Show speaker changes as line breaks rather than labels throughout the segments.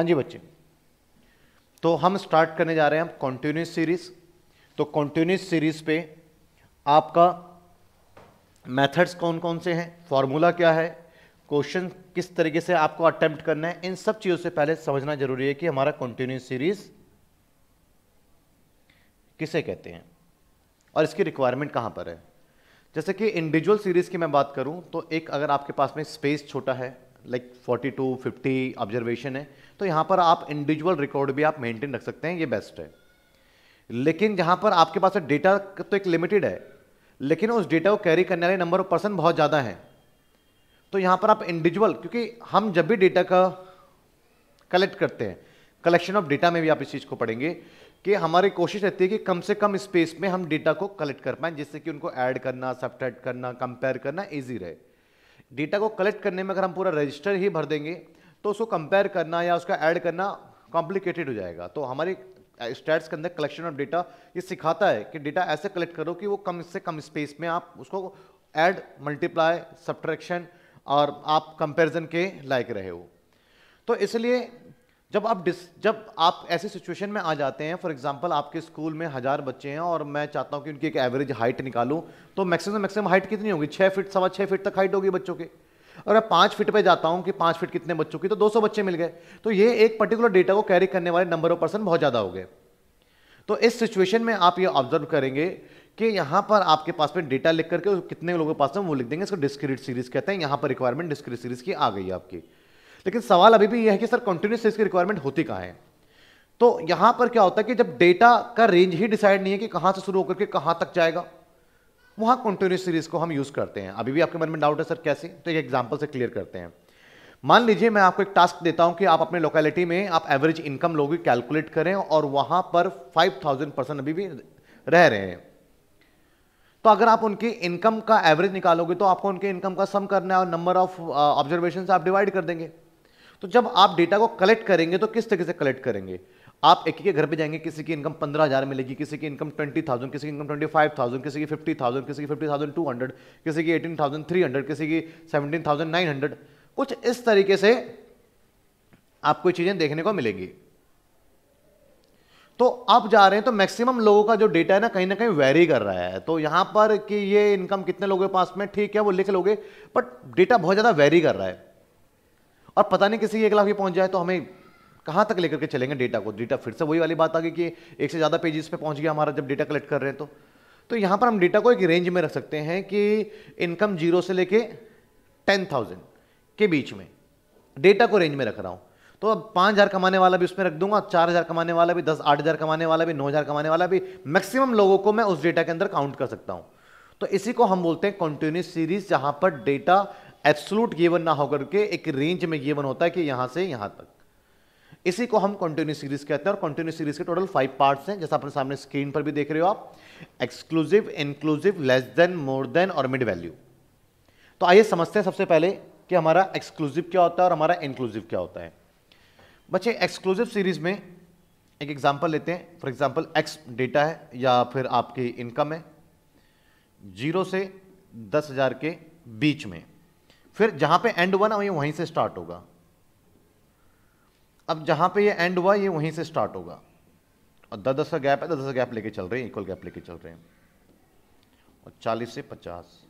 हाँ जी बच्चे तो हम स्टार्ट करने जा रहे हैं कॉन्टीन्यूस सीरीज तो कॉन्टीन्यूस सीरीज पे आपका मेथड्स कौन कौन से हैं फॉर्मूला क्या है क्वेश्चन किस तरीके से आपको अटेम्प्ट करना है इन सब चीज़ों से पहले समझना जरूरी है कि हमारा कॉन्टीन्यूस सीरीज किसे कहते हैं और इसकी रिक्वायरमेंट कहां पर है जैसे कि इंडिविजुअल सीरीज़ की मैं बात करूं तो एक अगर आपके पास में स्पेस छोटा है like forty to fifty observation है तो यहाँ पर आप इंडिविजुअल रिकॉर्ड भी आप मेंटेन रख सकते हैं ये बेस्ट है लेकिन जहाँ पर आपके पास डेटा तो एक लिमिटेड है लेकिन उस डेटा को कैरी करने वाले नंबर ऑफ पर्सन बहुत ज़्यादा हैं तो यहाँ पर आप इंडिविजुअल क्योंकि हम जब भी डेटा का कलेक्ट करते हैं कलेक्शन ऑफ डेटा में भी आप इस चीज़ को पढ़ेंगे कि हमारी कोशिश रहती है कि कम से कम स्पेस में हम डेटा को कलेक्ट कर पाएं जिससे कि उनको ऐड करना सब्ट्रैक्ट करना कंपेयर करना ईजी रहे डेटा को कलेक्ट करने में अगर हम पूरा रजिस्टर ही भर देंगे तो उसको कंपेयर करना या उसका ऐड करना कॉम्प्लिकेटेड हो जाएगा तो हमारी स्टैट्स के अंदर कलेक्शन ऑफ डेटा ये सिखाता है कि डेटा ऐसे कलेक्ट करो कि वो कम से कम स्पेस में आप उसको ऐड मल्टीप्लाई सब्ट्रैक्शन और आप कंपैरिजन के लायक रहे हो तो इसलिए जब आप डिस जब आप ऐसे सिचुएशन में आ जाते हैं फॉर एग्जांपल आपके स्कूल में हज़ार बच्चे हैं और मैं चाहता हूं कि उनकी एक एवरेज हाइट निकालूं तो मैक्सिमम मैक्सिमम हाइट कितनी होगी छः फीट सवा छः फीट तक हाइट होगी बच्चों के और मैं पाँच फीट पे जाता हूँ कि पाँच फीट कितने बच्चों की तो दो बच्चे मिल गए तो ये एक पर्टिकुलर डेटा को कैरी करने वाले नंबर ऑफ पर्सन बहुत ज़्यादा हो गए तो इस सिचुएशन में आप ये ऑब्जर्व करेंगे कि यहाँ पर आपके पास में डेटा लिख करके कितने लोगों के पास में वो लिख देंगे इसको डिस्क्रिट सीरीज कहते हैं यहाँ पर रिक्वायरमेंट डिस्क्रिट सीरीज की आ गई आपकी लेकिन सवाल अभी भी यह है कि सर कंटिन्यूस इसकी रिक्वायरमेंट होती कहाँ है तो यहां पर क्या होता है कि जब डेटा का रेंज ही डिसाइड नहीं है कि कहां से शुरू होकर के कहां तक जाएगा वहां कंटिन्यूस सीरीज को हम यूज़ करते हैं अभी भी आपके मन में डाउट है सर कैसे तो एक एग्जाम्पल से क्लियर करते हैं मान लीजिए मैं आपको एक टास्क देता हूं कि आप अपने लोकेलिटी में आप एवरेज इनकम लोग कैलकुलेट करें और वहां पर फाइव थाउजेंड अभी भी रह रहे हैं तो अगर आप उनकी इनकम का एवरेज निकालोगे तो आपको उनके इनकम का सम करना है और नंबर ऑफ ऑब्जर्वेशन आप डिवाइड कर देंगे तो जब आप डेटा को कलेक्ट करेंगे तो किस तरीके से कलेक्ट करेंगे आप एक के घर पे जाएंगे किसी की इनकम पंद्रह हज़ार मिलेगी किसी की इनकम ट्वेंटी थाउजेंड किसी की इनकम ट्वेंटी फाइव थाउजेंड किसी की फिफ्टी थाउजेंड किसी की फिफ्टी थाउजेंड टू हंड्रेड किसी की एटीन थाउजेंड थ्री हंड्रेड किसी की सेवनटीन थाउजेंड नाइन हंड्रेड कुछ इस तरीके से आपको चीज़ें देखने को मिलेंगी तो आप जा रहे हैं तो मैक्सिमम लोगों का जो डेटा है ना कहीं ना कहीं वेरी कर रहा है तो यहां पर कि ये इनकम कितने लोगों के पास में ठीक है वो लिख लोगे बट डेटा बहुत ज़्यादा वेरी कर रहा है और पता नहीं किसी एक लाख भी पहुंच जाए तो हमें कहाँ तक लेकर के चलेंगे डेटा को डेटा फिर से वही वाली बात आ गई कि एक से ज़्यादा पेजेस पे पहुंच गया हमारा जब डेटा कलेक्ट कर रहे हैं तो तो यहाँ पर हम डेटा को एक रेंज में रख सकते हैं कि इनकम जीरो से लेके टेन थाउजेंड के बीच में डेटा को रेंज में रख रहा हूँ तो अब पाँच हज़ार कमाने वाला भी उसमें रख दूंगा चार हज़ार कमाने वाला भी दस आठ हज़ार कमाने वाला भी नौ हज़ार कमाने वाला भी मैक्सिमम लोगों को मैं उस डेटा के अंदर काउंट कर सकता हूँ तो इसी को हम बोलते हैं कॉन्टिन्यूस सीरीज जहाँ पर डेटा एब्सोलूट गिवन ना होकर के एक रेंज में गिवन होता है कि यहां से यहां तक इसी को हम कंटिन्यू सीरीज कहते हैं और कंटिन्यू सीरीज के टोटल फाइव पार्ट्स हैं जैसा अपने सामने स्क्रीन पर भी देख रहे हो आप exclusive inclusive less than more than और मिड वैल्यू तो आइए समझते हैं सबसे पहले कि हमारा एक्सक्लूसिव क्या होता है और हमारा इंक्लूसिव क्या होता है बच्चे एक्सक्लूसिव सीरीज में एक एग्जाम्पल लेते हैं फॉर एग्जाम्पल एक्स डेटा है या फिर आपकी इनकम है जीरो से दस हज़ार के बीच में फिर जहां पे एंड हुआ ना ये वहीं से स्टार्ट होगा अब जहां पे ये एंड हुआ ये वहीं से स्टार्ट होगा और दस दस का गैप है दस दस का गैप लेके चल रहे हैं इक्वल गैप लेके चल रहे हैं और चालीस से पचास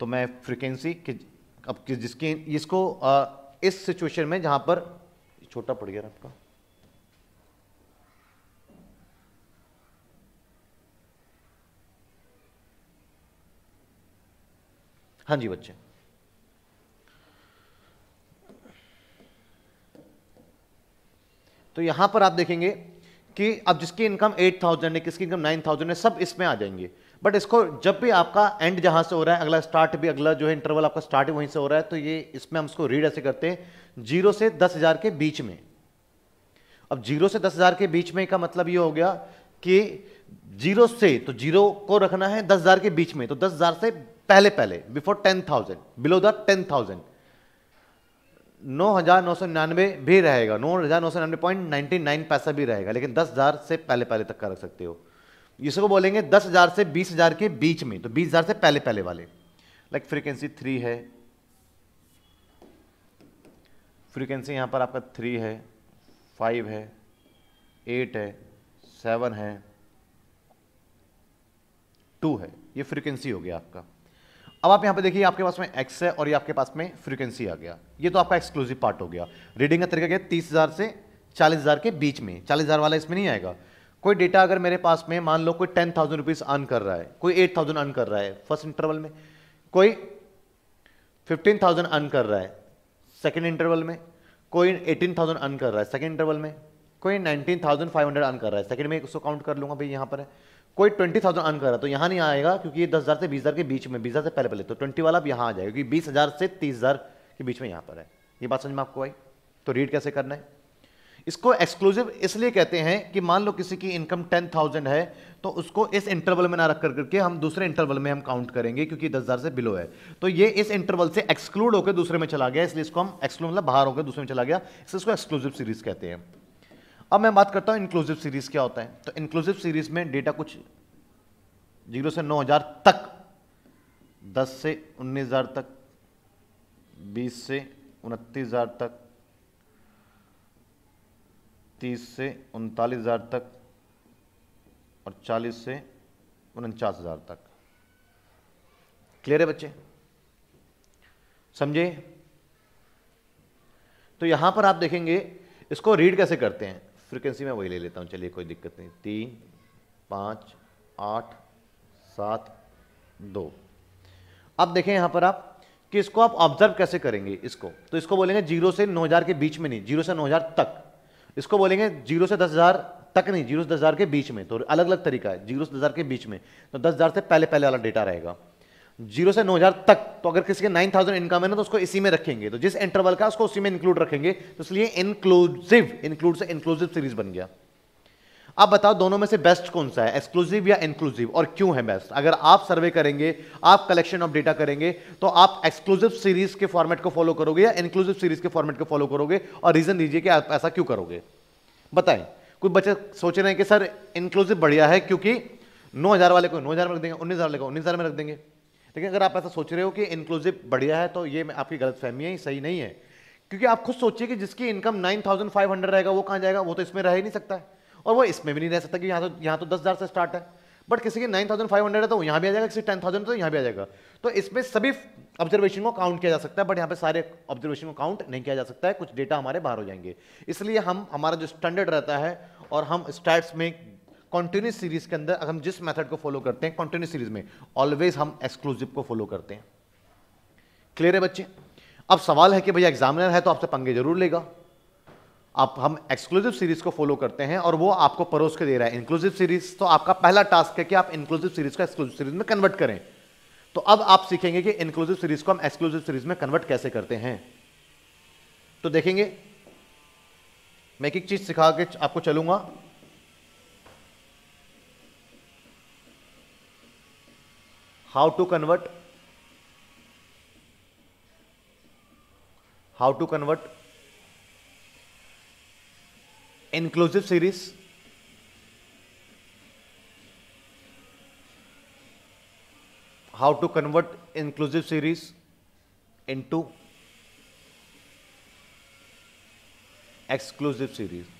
तो मैं फ्रिक्वेंसी कि अब कि जिसकी इसको आ, इस सिचुएशन में जहां पर छोटा पड़ गया आपका हाँ जी बच्चे तो यहां पर आप देखेंगे कि अब जिसकी इनकम एट थाउजेंड है किसकी इनकम नाइन थाउजेंड है सब इसमें आ जाएंगे बट इसको जब भी आपका एंड जहां से हो रहा है अगला स्टार्ट भी अगला जो है इंटरवल आपका स्टार्ट वहीं से हो रहा है तो ये इसमें हम इसको रीड ऐसे करते हैं जीरो से दस हज़ार के बीच में अब जीरो से दस हज़ार के बीच में का मतलब ये हो गया कि जीरो से तो जीरो को रखना है दस हज़ार के बीच में तो दस हज़ार से पहले पहले before ten thousand below the ten thousand नौ हज़ार नौ सौ निन्यानवे भी रहेगा नौ हज़ार नौ सौ नाइन पैसा भी रहेगा लेकिन दस हज़ार से पहले पहले तक का रख सकते हो इसको बोलेंगे दस हज़ार से बीस हज़ार के बीच में तो बीस हज़ार से पहले पहले वाले लाइक फ्रीक्वेंसी थ्री है फ्रीक्वेंसी यहाँ पर आपका थ्री है फाइव है एट है सेवन है टू है ये फ्रीक्वेंसी हो गया आपका अब आप यहाँ पे देखिए आपके पास में एक्स है और ये आपके पास में फ्रीक्वेंसी आ गया ये तो आपका एक्सक्लूसिव पार्ट हो गया रीडिंग का तरीका क्या तीस हज़ार से चालीस हज़ार के बीच में चालीस हज़ार वाला इसमें नहीं आएगा कोई डेटा अगर मेरे पास में मान लो कोई टेन थाउजेंड रुपीज़ अर्न कर रहा है कोई एट थाउजेंड अर्न कर रहा है फर्स्ट इंटरवल में कोई फिफ्टीन थाउजेंड अर्न कर रहा है सेकेंड इंटरवल में कोई एटीन थाउजेंड अर्न कर रहा है सेकेंड इंटरवल में कोई nineteen thousand five hundred earn कर रहा है सेकेंड में उसको काउंट कर लूँगा भाई यहाँ पर है कोई ट्वेंटी थाउजेंड अर्न कर रहा है तो यहाँ नहीं आएगा क्योंकि ये दस हज़ार से बीस हज़ार के बीच में बीस हज़ार से पहले पहले तो ट्वेंटी वाला अब यहाँ आ जाएगा क्योंकि बीस हज़ार से तीस हज़ार के बीच में यहाँ पर है ये बात समझ में आपको आई तो रीड कैसे करना है इसको एक्सक्लूसिव इसलिए कहते हैं कि मान लो किसी की इनकम टेन थाउजेंड है तो उसको इस इंटरवल में ना रख कर करके हम दूसरे इंटरवल में हम काउंट करेंगे क्योंकि दस हज़ार से बिलो है तो ये इस इंटरवल से एक्सक्लूड होकर दूसरे में चला गया इसलिए इसको हम एक्सक्लूड मतलब बाहर होकर दूसरे में चला गया इसलिए इसको एक्सक्लूसिव सीरीज कहते हैं अब मैं बात करता हूं इंक्लूसिव सीरीज क्या होता है तो इंक्लूसिव सीरीज में डेटा कुछ जीरो से नौ हजार तक दस से उन्नीस हजार तक बीस से उनतीस हजार तक तीस से उनतालीस हजार तक और चालीस से उनचास हजार तक क्लियर है बच्चे समझे तो यहां पर आप देखेंगे इसको रीड कैसे करते हैं फ्रिक्वेंसी मैं वही ले लेता हूँ चलिए कोई दिक्कत नहीं तीन पाँच आठ सात दो अब देखें यहाँ पर आप कि इसको आप ऑब्जर्व कैसे करेंगे इसको तो इसको बोलेंगे जीरो से नौ हज़ार के बीच में नहीं जीरो से नौ हज़ार तक इसको बोलेंगे जीरो से दस हज़ार तक नहीं जीरो से दस हज़ार के बीच में तो अलग अलग तरीका है जीरो से दस हज़ार के बीच में तो दस हज़ार से पहले पहले वाला डेटा रहेगा जीरो से नौ हजार तक तो अगर किसी के नाइन थाउजेंड इनकम है ना तो उसको इसी में रखेंगे तो जिस इंटरवल का उसको उसी में इंक्लूड रखेंगे तो इसलिए इंक्लूसिव इंक्लूड से इंक्लूसिव सीरीज बन गया आप बताओ दोनों में से बेस्ट कौन सा है एक्सक्लूसिव या इंक्लूसिव और क्यों है बेस्ट अगर आप सर्वे करेंगे आप कलेक्शन ऑफ डेटा करेंगे तो आप एक्सक्लूसिव सीरीज के फॉर्मेट को फॉलो करोगे या इंक्लूसिव सीरीज के फॉर्मेट को फॉलो करोगे और रीजन दीजिए कि आप ऐसा क्यों करोगे बताएं कुछ बच्चे सोच रहे हैं कि सर इंक्लूसिव बढ़िया है क्योंकि नौ हजार वाले को नौ हजार में रख देंगे उन्नीस हजार वाले को उन्नीस हजार में रख देंगे लेकिन अगर आप ऐसा सोच रहे हो कि इंक्लूसिव बढ़िया है तो ये आपकी गलत फहमी है सही नहीं है क्योंकि आप खुद सोचिए कि जिसकी income nine thousand five hundred रहेगा वो कहाँ जाएगा वो तो इसमें रह ही नहीं सकता है और वो इसमें भी नहीं रह सकता कि यहाँ तो यहाँ तो दस हज़ार से स्टार्ट है बट किसी के नाइन थाउजेंड फाइव हंड्रेड है तो यहाँ भी आ जाएगा किसी टेन थाउजेंड तो यहाँ भी आ जाएगा तो इसमें सभी ऑब्जर्वेशन को काउंट किया जा सकता है बट यहाँ पे सारे ऑब्जर्वेशन को काउंट नहीं किया जा सकता है कुछ डेटा हमारे बाहर हो जाएंगे इसलिए हम हमारा जो स्टैंडर्ड रहता है और हम स्टैट्स में कॉन्टिन्यूस सीरीज के अंदर अगर हम जिस मेथड को फॉलो करते हैं कॉन्टिन्यूस सीरीज में ऑलवेज हम एक्सक्लूसिव को फॉलो करते हैं क्लियर है बच्चे अब सवाल है कि भैया एग्जामिनर है तो आपसे पंगे जरूर लेगा आप हम एक्सक्लूसिव सीरीज को फॉलो करते हैं और वो आपको परोस के दे रहा है इंक्लूसिव सीरीज तो आपका पहला टास्क है कि आप इंक्लूसिव सीरीज को एक्सक्लूसिव सीरीज में कन्वर्ट करें तो अब आप सीखेंगे कि इंक्लूसिव सीरीज को हम एक्सक्लूसिव सीरीज में कन्वर्ट कैसे करते हैं तो देखेंगे मैं एक चीज सिखा के आपको चलूंगा how to convert how to convert inclusive series how to convert inclusive series into exclusive series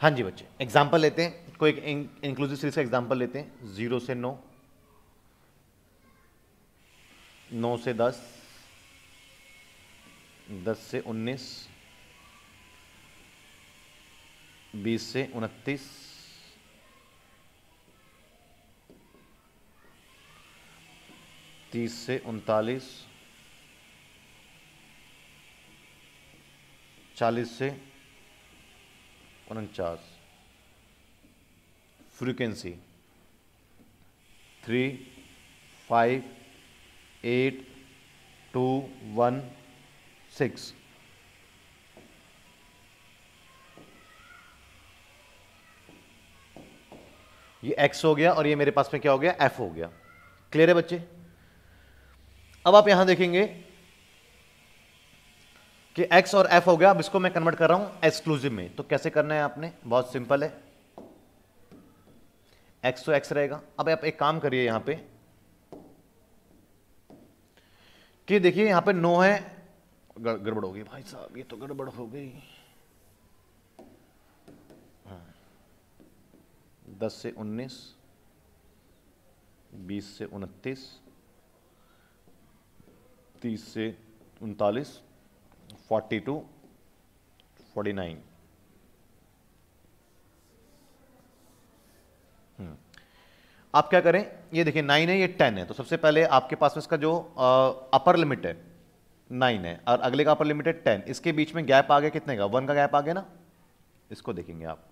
हाँ जी बच्चे एग्जाम्पल लेते हैं कोई एक इंक्लूसिव सीरीज का एग्जाम्पल लेते हैं जीरो से नौ नौ से दस दस से उन्नीस बीस से उनतीस तीस से उनतालीस चालीस से उनचास frequency three five eight two one six ये एक्स हो गया और ये मेरे पास में क्या हो गया एफ हो गया क्लियर है बच्चे अब आप यहां देखेंगे कि x और f हो गया अब इसको मैं कन्वर्ट कर रहा हूं एक्सक्लूसिव में तो कैसे करना है आपने बहुत सिंपल है x तो x रहेगा अब आप एक काम करिए यहां पे कि देखिए यहां पे नो है गड़बड़ हो गई भाई साहब ये तो गड़बड़ हो गई हाँ। दस से उन्नीस बीस से उनतीस तीस से उनतालीस 40 to 49. आप क्या करें ये देखिए नाइन है ये टेन है तो सबसे पहले आपके पास में इसका जो अपर लिमिट है नाइन है और अगले का अपर लिमिट है टेन इसके बीच में गैप आ गया कितने का वन का गैप आ गया ना इसको देखेंगे आप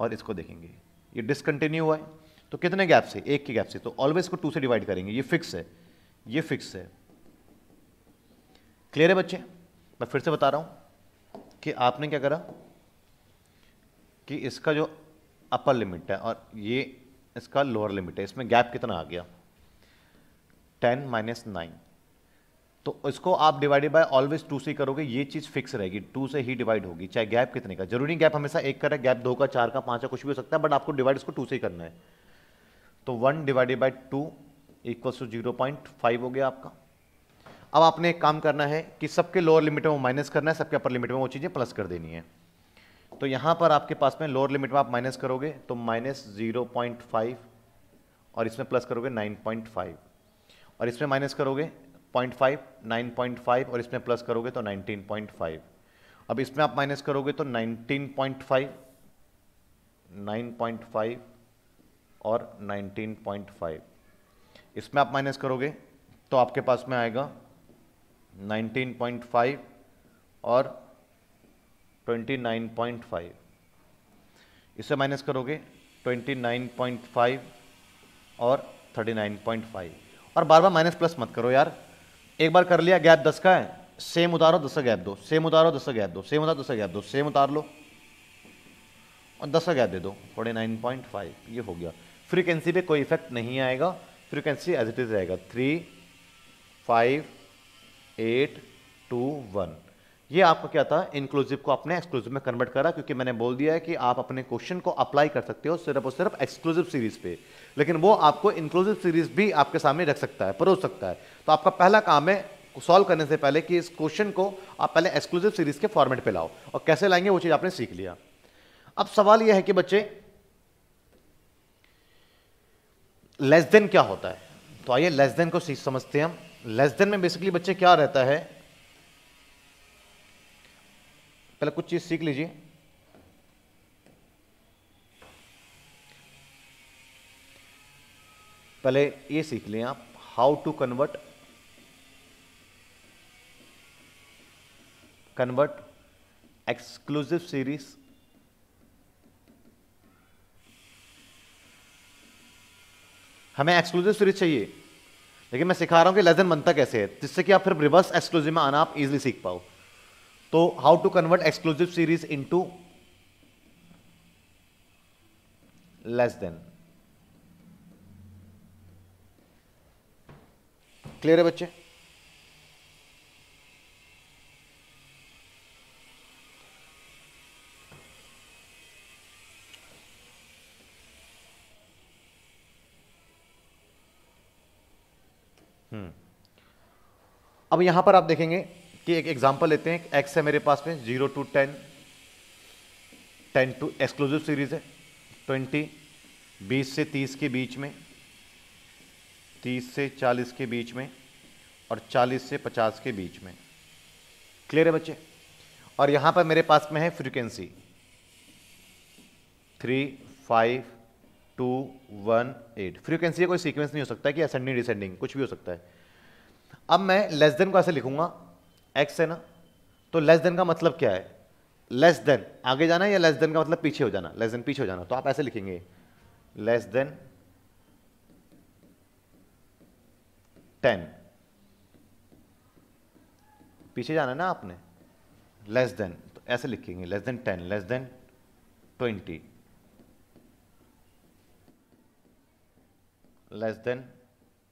और इसको देखेंगे ये डिसकंटिन्यू हुआ है तो कितने गैप से एक के गैप से तो ऑलवेज को टू से डिवाइड करेंगे ये फिक्स है ये फिक्स है क्लियर है बच्चे मैं फिर से बता रहा हूँ कि आपने क्या करा कि इसका जो अपर लिमिट है और ये इसका लोअर लिमिट है इसमें गैप कितना आ गया टेन माइनस नाइन तो इसको आप डिवाइडेड बाय ऑलवेज टू से करोगे ये चीज़ फिक्स रहेगी टू से ही डिवाइड होगी चाहे गैप कितने का जरूरी गैप हमेशा एक का गैप दो का चार का पाँच का कुछ भी हो सकता है बट आपको डिवाइड इसको टू से ही करना है तो one divided by two equals to zero point five हो गया आपका अब आपने एक काम करना है कि सबके लोअर लिमिट में वो माइनस करना है सबके अपर लिमिट में वो चीज़ें प्लस कर देनी है तो यहाँ पर आपके पास में लोअर लिमिट में आप माइनस करोगे तो माइनस जीरो पॉइंट फाइव और इसमें प्लस करोगे नाइन पॉइंट फाइव और इसमें माइनस करोगे point five nine point five और इसमें प्लस करोगे तो नाइनटीन पॉइंट फाइव अब इसमें आप माइनस करोगे तो nineteen point five nine point five और नाइनटीन पॉइंट फाइव इसमें आप माइनस करोगे तो आपके पास में आएगा 19.5 और 29.5 इसे माइनस करोगे 29.5 और 39.5 और बार बार माइनस प्लस मत करो यार एक बार कर लिया गैप दस का है सेम उतारो दस का गैप दो सेम उतारो दस का गैप दो सेम उतारो दस का गैप दो सेम उतार लो और दस का गैप दे दो फोर्टी नाइन पॉइंट फाइव ये हो गया फ्रीक्वेंसी पे कोई इफेक्ट नहीं आएगा फ्रीक्वेंसी एज इट इज रहेगा three five eight two one ये आपका क्या था इंक्लूसिव को आपने एक्सक्लूसिव में कन्वर्ट करा क्योंकि मैंने बोल दिया है कि आप अपने क्वेश्चन को अप्लाई कर सकते हो सिर्फ और सिर्फ एक्सक्लूसिव सीरीज पे लेकिन वो आपको इंक्लूसिव सीरीज भी आपके सामने रख सकता है परोस सकता है तो आपका पहला काम है सॉल्व करने से पहले कि इस क्वेश्चन को आप पहले एक्सक्लूसिव सीरीज के फॉर्मेट पर लाओ और कैसे लाएंगे वो चीज़ आपने सीख लिया अब सवाल यह है कि बच्चे लेस देन क्या होता है तो आइए लेस देन को समझते हैं हम लेस देन में बेसिकली बच्चे क्या रहता है पहले कुछ चीज़ सीख लीजिए पहले ये सीख लें आप how to convert convert exclusive series हमें एक्सक्लूसिव सीरीज चाहिए लेकिन मैं सिखा रहा हूँ कि लेजन बनता कैसे है जिससे कि आप फिर रिवर्स एक्सक्लूसिव में आना आप इजिली सीख पाओ तो how to convert exclusive series to less than clear है बच्चे हम्म। अब यहाँ पर आप देखेंगे कि एक एग्जाम्पल लेते हैं एक्स है मेरे पास में zero to ten ten to exclusive series है ट्वेंटी बीस से तीस के बीच में तीस से चालीस के बीच में और चालीस से पचास के बीच में क्लियर है बच्चे और यहाँ पर मेरे पास में है frequency three five two one eight frequency कोई सीक्वेंस नहीं हो सकता कि असेंडिंग डिसेंडिंग कुछ भी हो सकता है अब मैं लेस देन को ऐसे लिखूंगा एक्स है ना तो लेस देन का मतलब क्या है लेस देन आगे जाना या लेस देन का मतलब पीछे हो जाना लेस देन पीछे हो जाना तो आप ऐसे लिखेंगे लेस देन टेन पीछे जाना ना आपने लेस देन तो ऐसे लिखेंगे less than ten less than twenty less than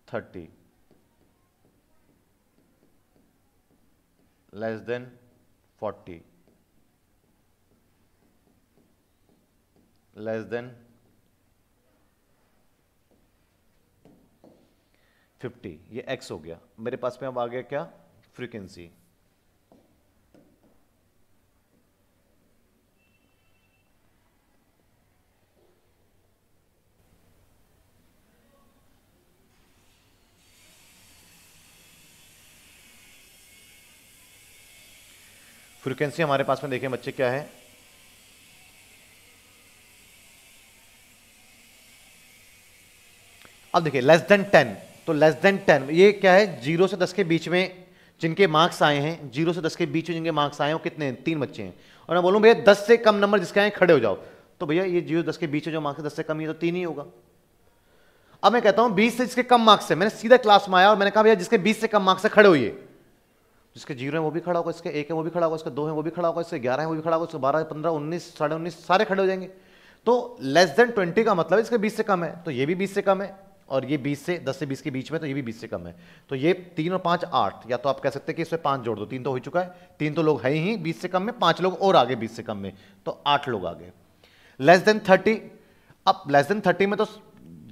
30 less than 40 less than 50 ये x हो गया मेरे पास में अब आ गया क्या फ्रीक्वेंसी फ्रिक्वेंसी हमारे पास में देखें बच्चे क्या है अब देखिए लेस देन टेन तो लेस देन टेन ये क्या है जीरो से दस के बीच में जिनके मार्क्स आए हैं जीरो से दस के बीच में जिनके मार्क्स आए हैं कितने हैं तीन बच्चे हैं और मैं बोलूं भैया दस से कम नंबर जिसके आए खड़े हो जाओ तो भैया ये जीरो दस के बीच में जो मार्क्स है दस से कम ये तो तीन ही होगा अब मैं कहता हूं बीस से जिसके कम मार्क्स है मैंने सीधा क्लास में आया और मैंने कहा भैया जिसके बीस से कम मार्क्स है खड़े हुए जिसके जीरो है वो भी खड़ा होगा इसके एक है वो भी खड़ा होगा इसके दो है वो भी खड़ा होगा इसके ग्यारह है वो भी खड़ा होगा इसके बारह पंद्रह उन्नीस साढ़े उन्नीस सारे खड़े हो जाएंगे तो लेस देन ट्वेंटी का मतलब इसके बीस से कम है तो ये भी बीस से कम है और ये बीस से दस से बीस के बीच में तो ये भी बीस से कम है तो ये तीन और पाँच आठ या तो आप कह सकते हैं कि इसमें पाँच जोड़ दो तीन तो हो चुका है तीन तो लोग है ही बीस से कम में पाँच लोग और आगे बीस से कम में तो आठ लोग आगे लेस देन थर्टी अब लेस देन थर्टी में तो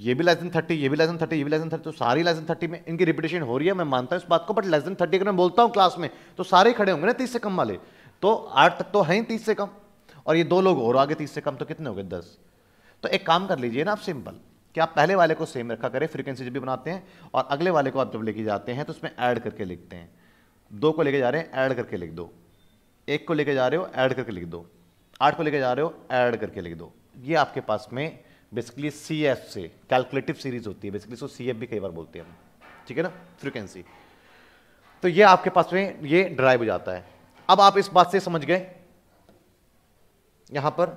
ये भी लेस देन थर्टी ये भी लेस देन थर्टी ये भी लेस देन थर्टी तो सारी लेस देन थर्टी में इनकी रिपीटेशन हो रही है मैं मानता हूँ इस बात को बट लेस देन थर्टी अगर मैं बोलता हूँ क्लास में तो सारे खड़े होंगे ना तीस से कम वाले तो आठ तक तो ही तीस से कम और ये दो लोग और आगे तीस से कम तो कितने हो गए दस तो एक काम कर लीजिए ना आप सिंपल कि आप पहले वाले को सेम रखा करें फ्रीक्वेंसी जब भी बनाते हैं और अगले वाले को आप जब लेके जाते हैं तो उसमें ऐड करके लिखते हैं दो को लेके जा रहे हैं ऐड करके लिख दो एक को लेके जा रहे हो ऐड करके लिख दो आठ को लेके जा रहे हो ऐड करके लिख दो ये आपके पास में बेसिकली सी एफ से कैलकुलेटिव सीरीज होती है बेसिकली इसको सी एफ भी कई बार बोलते हैं हम ठीक है ना फ्रिक्वेंसी तो ये आपके पास में ये ड्राइव हो जाता है अब आप इस बात से समझ गए यहां पर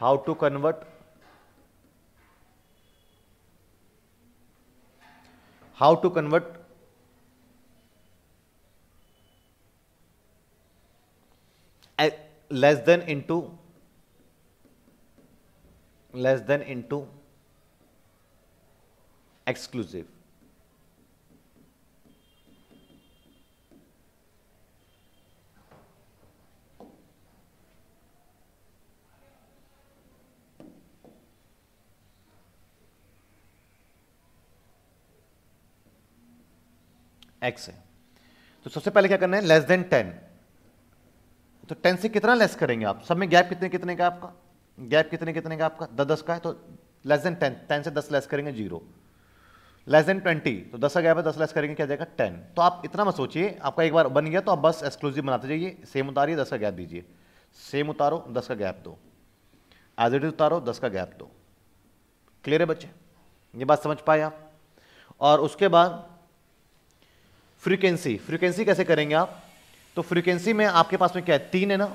how to convert how to convert less than into less than into exclusive X है तो सबसे पहले क्या करना है लेस देन टेन तो टेन से कितना लेस करेंगे आप सब में गैप कितने कितने का आपका गैप कितने कितने का आपका दस दस का है तो लेस देन टेन टेन से दस लेस करेंगे जीरो लेस देन ट्वेंटी तो दस का गैप है दस लेस करेंगे क्या जाएगा टेन तो आप इतना मत सोचिए आपका एक बार बन गया तो आप बस एक्सक्लूसिव बनाते जाइए सेम उतारिए दस का गैप दीजिए सेम उतारो दस का गैप दो एज इट इज उतारो दस का गैप दो क्लियर है बच्चे ये बात समझ पाए आप और उसके बाद फ्रीक्वेंसी फ्रीक्वेंसी कैसे करेंगे आप तो फ्रीक्वेंसी में आपके पास में क्या है तीन है ना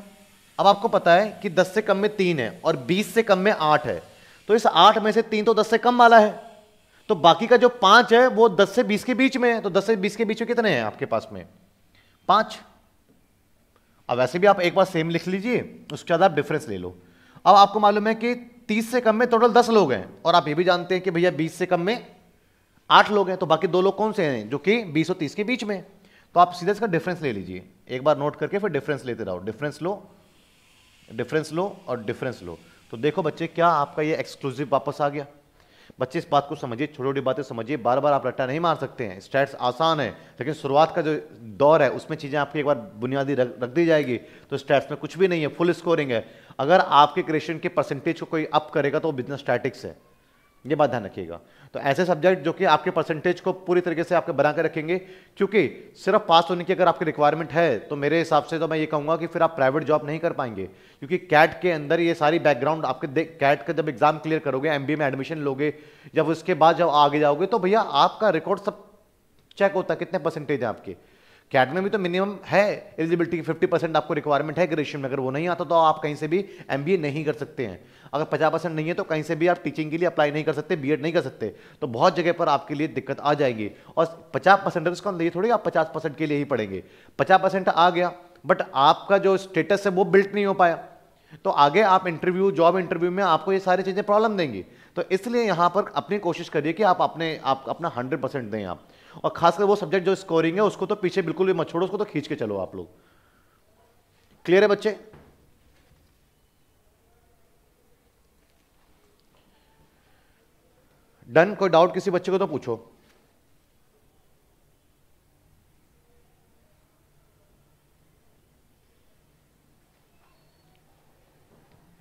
अब आपको पता है कि दस से कम में तीन है और बीस से कम में आठ है तो इस आठ में से तीन तो दस से कम वाला है तो बाकी का जो पांच है वो दस से बीस के बीच में है तो दस से बीस के बीच में कितने हैं आपके पास में पांच अब वैसे भी आप एक बार सेम लिख लीजिए उसके बाद आप डिफरेंस ले लो अब आपको मालूम है कि तीस से कम में टोटल दस लोग हैं और आप ये भी जानते हैं कि भैया बीस से कम में आठ लोग हैं तो बाकी दो लोग कौन से हैं जो कि बीस और तीस के बीच में तो आप सीधे इसका डिफरेंस ले लीजिए एक बार नोट करके फिर डिफरेंस लेते रहो डिफरेंस लो डिफरेंस लो और डिफरेंस लो तो देखो बच्चे क्या आपका ये एक्सक्लूसिव वापस आ गया बच्चे इस बात को समझिए छोटी छोटी बातें समझिए बार बार आप रट्टा नहीं मार सकते हैं स्टैट्स आसान है लेकिन शुरुआत का जो दौर है उसमें चीज़ें आपकी एक बार बुनियादी रख रख दी जाएगी तो स्टैट्स में कुछ भी नहीं है फुल स्कोरिंग है अगर आपके क्रिएशन के परसेंटेज को कोई अप करेगा तो वो बिजनेस स्टैटिक्स है ये बात ध्यान रखिएगा तो ऐसे सब्जेक्ट जो कि आपके परसेंटेज को पूरी तरीके से आपके बना कर रखेंगे क्योंकि सिर्फ पास होने की अगर आपकी रिक्वायरमेंट है तो मेरे हिसाब से तो मैं ये कहूँगा कि फिर आप प्राइवेट जॉब नहीं कर पाएंगे क्योंकि कैट के अंदर ये सारी बैकग्राउंड आपके कैट का जब एग्ज़ाम क्लियर करोगे एम में एडमिशन लोगे जब उसके बाद जब आगे जाओगे तो भैया आपका रिकॉर्ड सब चेक होता है कितने परसेंटेज हैं आपके कैट में भी तो मिनिमम है एलिजिबिलिटी की फिफ्टी परसेंट आपको रिक्वायरमेंट है ग्रेजुएशन में अगर वो नहीं आता तो आप कहीं से भी एम नहीं कर सकते हैं अगर पचास परसेंट नहीं है तो कहीं से भी आप टीचिंग के लिए अप्लाई नहीं कर सकते बी नहीं कर सकते तो बहुत जगह पर आपके लिए दिक्कत आ जाएगी और पचास परसेंट उसको ये थोड़ी आप पचास परसेंट के लिए ही पढ़ेंगे पचास परसेंट आ गया बट आपका जो स्टेटस है वो बिल्ट नहीं हो पाया तो आगे आप इंटरव्यू जॉब इंटरव्यू में आपको ये सारी चीज़ें प्रॉब्लम देंगी तो इसलिए यहाँ पर अपनी कोशिश करिए कि आप अपने आप अपना हंड्रेड परसेंट दें आप और खासकर वो सब्जेक्ट जो स्कोरिंग है उसको तो पीछे बिल्कुल भी मत छोड़ो उसको तो खींच के चलो आप लोग क्लियर है बच्चे डन कोई डाउट किसी बच्चे को तो पूछो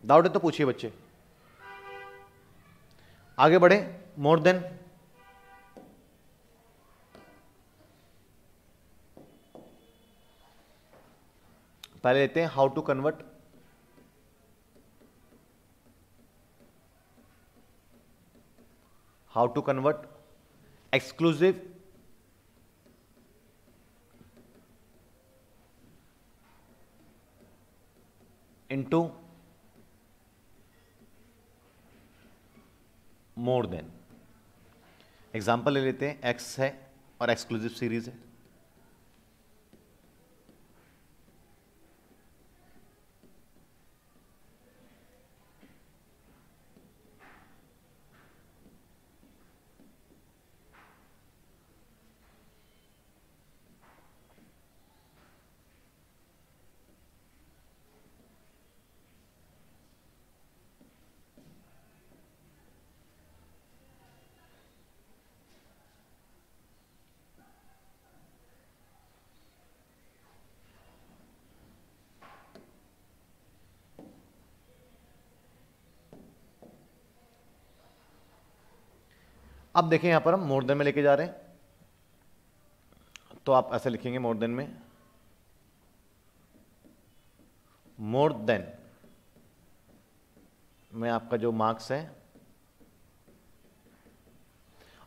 डाउट है तो पूछिए बच्चे आगे बढ़े मोर देन पहले लेते हैं how to convert how to convert exclusive into more than example ले लेते हैं एक्स है और एक्सक्लूसिव सीरीज है अब देखें यहां पर हम मोर देन में लेके जा रहे हैं तो आप ऐसे लिखेंगे मोर देन में मोर देन में आपका जो मार्क्स है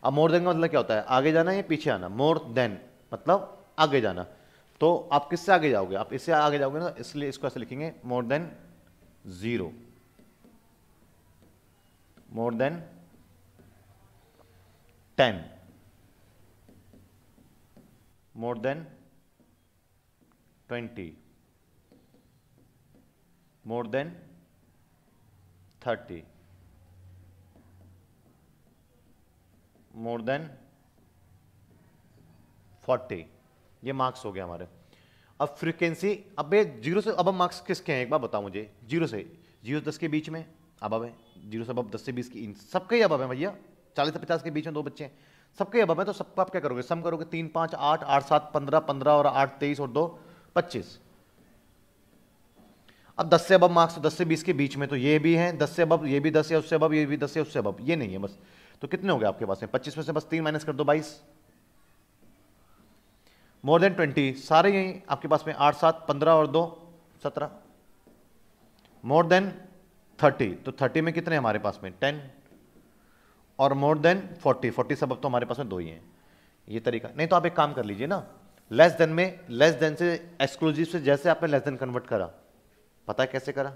अब मोर देन का मतलब क्या होता है आगे जाना या पीछे आना मोर देन मतलब आगे जाना तो आप किससे आगे जाओगे आप इससे आगे जाओगे ना इसलिए इसको ऐसे लिखेंगे more than zero more than 10 more than 20 more than 30 more than 40 ये मार्क्स हो गया हमारे अब फ्रीक्वेंसी अब जीरो से अब मार्क्स किसके हैं एक बार बताओ मुझे जीरो से जीरो दस के बीच में अब अब जीरो से अब दस से बीस की इन सबके ही अब है भैया चालीस से पचास के बीच में दो बच्चे हैं सबके अब है तो सबको आप क्या करोगे सम करोगे तीन पाँच आठ आठ सात पंद्रह पंद्रह और आठ तेईस और दो पच्चीस अब दस से अब मार्क्स तो दस से बीस के बीच में तो ये भी हैं दस से अब ये भी दस है उससे अब ये भी दस है उससे अब ये नहीं है बस तो कितने हो गए आपके पास में पच्चीस में से बस तीन माइनस कर दो बाईस मोर देन ट्वेंटी सारे यही आपके पास में आठ सात पंद्रह और दो सत्रह मोर देन थर्टी तो थर्टी में कितने हमारे पास में टेन और मोर देन फोर्टी फोर्टी सबक तो हमारे पास में दो ही हैं ये तरीका नहीं तो आप एक काम कर लीजिए ना लेस देन में लेस देन से एक्सक्लूसिव से जैसे आपने लेस देन कन्वर्ट करा पता है कैसे करा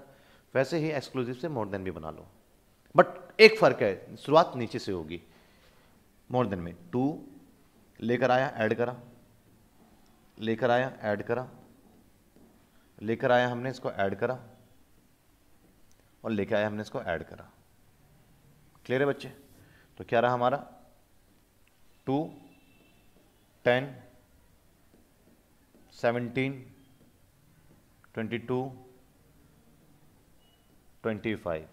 वैसे ही एक्सक्लूसिव से मोर देन भी बना लो बट एक फ़र्क है शुरुआत नीचे से होगी मोर देन में टू लेकर आया ऐड करा लेकर आया ऐड करा लेकर आया हमने इसको ऐड करा और लेकर आया हमने इसको ऐड करा क्लियर है बच्चे तो क्या रहा हमारा two ten seventeen twenty two twenty five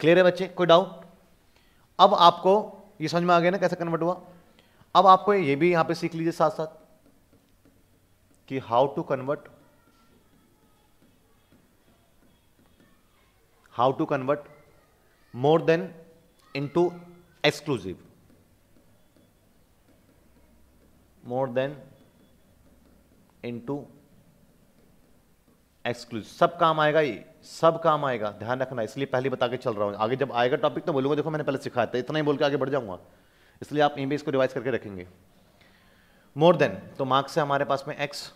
clear है बच्चे कोई डाउट अब आपको ये समझ में आ गया ना कैसे कन्वर्ट हुआ अब आपको ये भी यहां पे सीख लीजिए साथ साथ कि how to convert how to convert more than into exclusive more than into exclusive सब काम आएगा ये सब काम आएगा ध्यान रखना इसलिए पहले बता के चल रहा हूँ आगे जब आएगा टॉपिक तो बोलूंगा देखो मैंने पहले सिखाया था इतना ही बोल के आगे बढ़ जाऊंगा इसलिए आप यहीं इसको रिवाइज करके रखेंगे मोर देन तो मार्क्स है हमारे पास में एक्स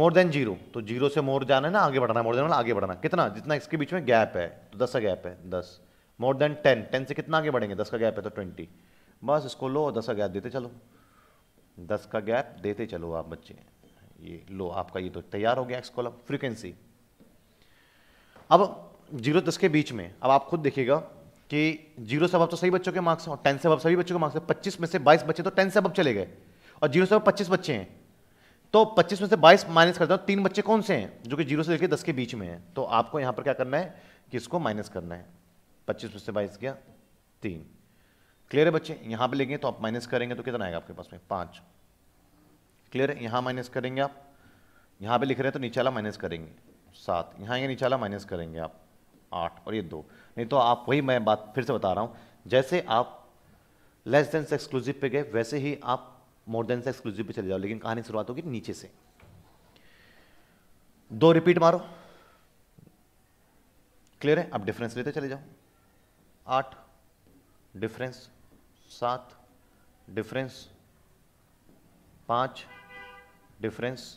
मोर देन जीरो तो जीरो से मोर जाना है ना आगे बढ़ना मोर देन आगे बढ़ना कितना जितना इसके बीच में गैप है तो दस का गैप है दस मोर देन टेन टेन से कितना आगे बढ़ेंगे दस का गैप है तो ट्वेंटी बस इसको लो दस का गैप देते चलो दस का गैप देते चलो आप बच्चे ये लो आपका ये तो तैयार हो गया एक्स कॉलम फ्रीक्वेंसी अब जीरो दस के बीच में अब आप खुद देखिएगा कि जीरो से अब तो सही बच्चों के मार्क्स हैं और टेन से अब सभी बच्चों के मार्क्स हैं पच्चीस में से बाईस बच्चे तो टेन से अब चले गए और जीरो से अब पच्चीस बच्चे हैं तो पच्चीस में से बाईस माइनस करता हूँ तीन बच्चे कौन से हैं जो कि जीरो से लेकर दस के बीच में हैं तो आपको यहाँ पर क्या करना है कि इसको माइनस करना है पच्चीस में से बाईस गया तीन क्लियर है बच्चे यहाँ पर लेंगे तो आप माइनस करेंगे तो कितना आएगा आपके पास में पाँच क्लियर है यहाँ माइनस करेंगे आप यहाँ पे लिख रहे हैं तो नीचे वाला माइनस करेंगे सात यहाँ ये नीचे वाला माइनस करेंगे आप आठ और ये दो नहीं तो आप वही मैं बात फिर से बता रहा हूँ जैसे आप लेस देन से एक्सक्लूसिव पे गए वैसे ही आप मोर देन से एक्सक्लूसिव पे चले जाओ लेकिन कहानी शुरुआत होगी नीचे से दो रिपीट मारो क्लियर है अब डिफरेंस लेते चले जाओ आठ डिफरेंस सात डिफरेंस पाँच डिफरेंस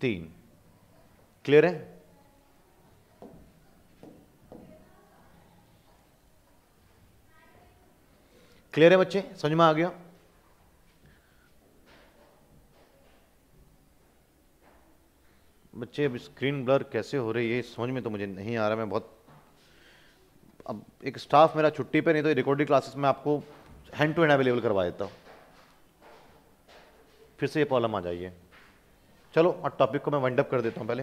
तीन क्लियर है क्लियर है बच्चे समझ में आ गया बच्चे अब स्क्रीन ब्लर कैसे हो रही है समझ में तो मुझे नहीं आ रहा मैं बहुत अब एक स्टाफ मेरा छुट्टी पे नहीं तो रिकॉर्डिंग क्लासेस में आपको हैंड टू हैंड अवेलेबल करवा देता हूँ फिर से ये प्रॉब्लम आ जाइए चलो और टॉपिक को मैं वाइंड अप कर देता हूँ पहले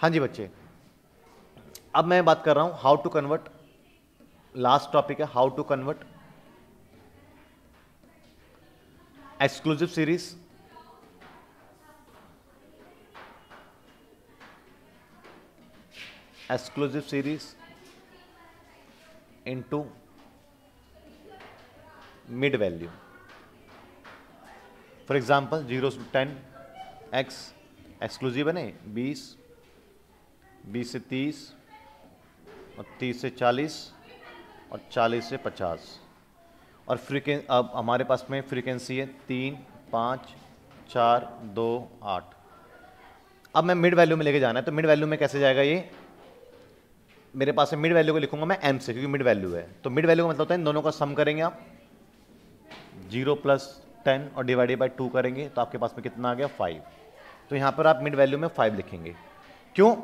हाँ जी बच्चे अब मैं बात कर रहा हूँ how to convert last topic है how to convert exclusive series exclusive series into mid value for example zero से टेन एक्स एक्सक्लूसिव बने बीस बीस से तीस और तीस से चालीस और चालीस से पचास और फ्रिक्वें अब हमारे पास में फ्रीक्वेंसी है तीन पाँच चार दो आठ अब मैं मिड वैल्यू में लेके जाना है तो मिड वैल्यू में कैसे जाएगा ये मेरे पास मिड वैल्यू को लिखूंगा मैं एम से क्योंकि मिड वैल्यू है तो मिड वैल्यू का मतलब होता है इन दोनों का सम करेंगे आप जीरो प्लस टेन और डिवाइडेड बाई टू करेंगे तो आपके पास में कितना आ गया फाइव तो यहाँ पर आप मिड वैल्यू में फाइव लिखेंगे क्यों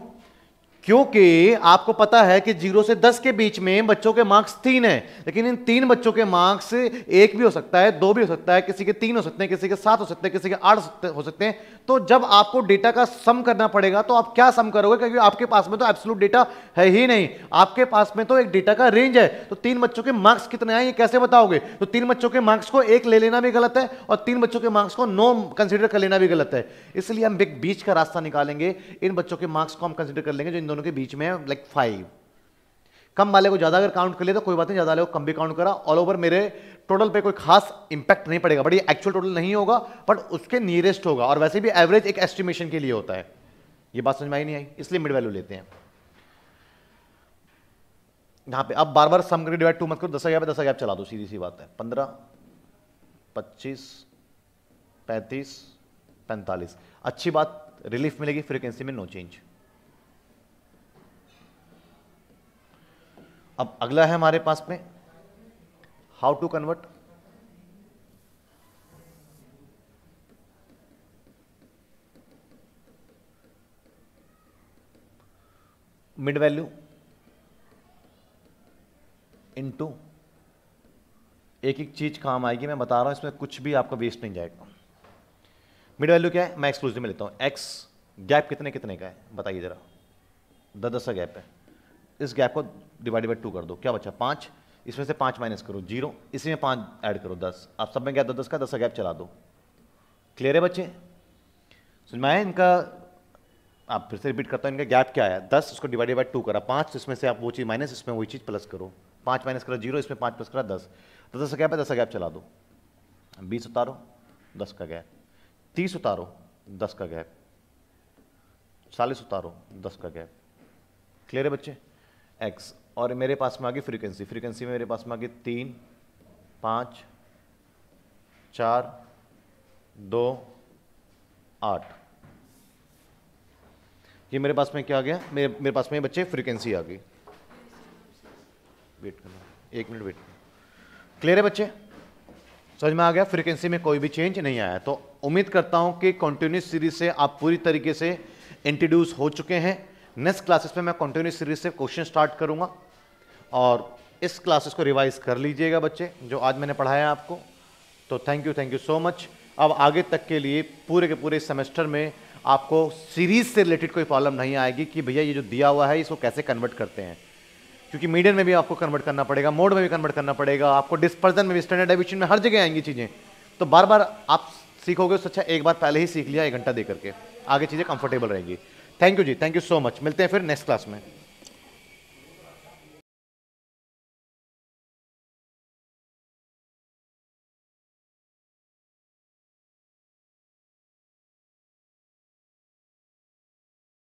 क्योंकि आपको पता है कि जीरो से दस के बीच में बच्चों के मार्क्स तीन है लेकिन इन तीन बच्चों के मार्क्स एक भी हो सकता है दो भी हो सकता है किसी के तीन हो सकते हैं किसी के सात हो सकते हैं किसी के आठ हो सकते हैं तो जब आपको डेटा का सम करना पड़ेगा तो आप क्या सम करोगे क्योंकि आपके पास में तो एब्सोलूट डेटा है ही नहीं आपके पास में तो एक डेटा का रेंज है तो तीन बच्चों के मार्क्स कितने आए ये कैसे बताओगे तो तीन बच्चों के मार्क्स को एक ले लेना भी गलत है और तीन बच्चों के मार्क्स को नो कंसिडर कर लेना भी गलत है इसलिए हम बीच का रास्ता निकालेंगे इन बच्चों के मार्क्स को हम कंसिडर कर लेंगे जो इन दोनों दोनों के बीच में लाइक फाइव कम वाले को ज़्यादा अगर काउंट कर लिया तो कोई बात नहीं ज़्यादा वाले को कम भी काउंट करा ऑल ओवर मेरे टोटल पे कोई खास इंपैक्ट नहीं पड़ेगा बट ये एक्चुअल टोटल नहीं होगा बट उसके नियरेस्ट होगा और वैसे भी एवरेज एक एस्टिमेशन के लिए होता है ये बात समझ में आई नहीं आई इसलिए मिड वैल्यू लेते हैं यहां पे अब बार बार सम करके डिवाइड टू मत करो दस गैप दस गैप चला दो सीधी सी बात है पंद्रह पच्चीस पैंतीस पैंतालीस अच्छी बात रिलीफ मिलेगी फ्रीक्वेंसी में नो चेंज अब अगला है हमारे पास में how to convert mid value into एक एक चीज काम आएगी मैं बता रहा हूं इसमें कुछ भी आपका वेस्ट नहीं जाएगा मिड वैल्यू क्या है मैं एक्सक्लूसिव में लेता हूं एक्स गैप कितने कितने का है बताइए जरा दस दस का गैप है इस गैप को डिवाइड बाई टू कर दो क्या बचा पाँच इसमें से पाँच माइनस करो जीरो इसी में पाँच ऐड करो दस आप सब में गैप दो दस का दस का गैप चला दो क्लियर है बच्चे सुन इनका आप फिर से रिपीट करता हूँ इनका गैप क्या आया दस उसको डिवाइडेड बाई टू करा पाँच इसमें से आप वो चीज़ माइनस इसमें वही चीज़ प्लस करो पाँच माइनस करा जीरो इसमें पाँच प्लस करा दस तो दस का गैप है दस का गैप चला दो बीस उतारो दस का गैप तीस उतारो दस का गैप चालीस उतारो दस का गैप क्लियर है बच्चे एक्स और मेरे पास में आ गई फ्रीक्वेंसी फ्रीक्वेंसी में मेरे पास में आ गई तीन पाँच चार दो आठ ये मेरे पास में क्या आ गया मेरे मेरे पास में बच्चे फ्रीक्वेंसी आ गई वेट करना एक मिनट वेट क्लियर है बच्चे समझ में आ गया फ्रीक्वेंसी में कोई भी चेंज नहीं आया तो उम्मीद करता हूं कि कंटिन्यूस सीरीज से आप पूरी तरीके से इंट्रोड्यूस हो चुके हैं नेक्स्ट क्लासेस में मैं कंटिन्यू सीरीज से क्वेश्चन स्टार्ट करूँगा और इस क्लासेस को रिवाइज कर लीजिएगा बच्चे जो आज मैंने पढ़ाया आपको तो thank you thank you so much अब आगे तक के लिए पूरे के पूरे सेमेस्टर में आपको सीरीज से रिलेटेड कोई प्रॉब्लम नहीं आएगी कि भैया ये जो दिया हुआ है इसको कैसे कन्वर्ट करते हैं क्योंकि मीडियम में भी आपको कन्वर्ट करना पड़ेगा मोड में भी कन्वर्ट करना पड़ेगा आपको डिस्पर्जन में भी स्टैंडर्ड एविशन में हर जगह आएंगी चीज़ें तो बार बार आप सीखोगे उससे तो अच्छा एक बार पहले ही सीख लिया एक घंटा दे करके आगे चीज़ें कंफर्टेबल रहेंगी थैंक यू जी थैंक यू सो मच मिलते हैं फिर नेक्स्ट क्लास में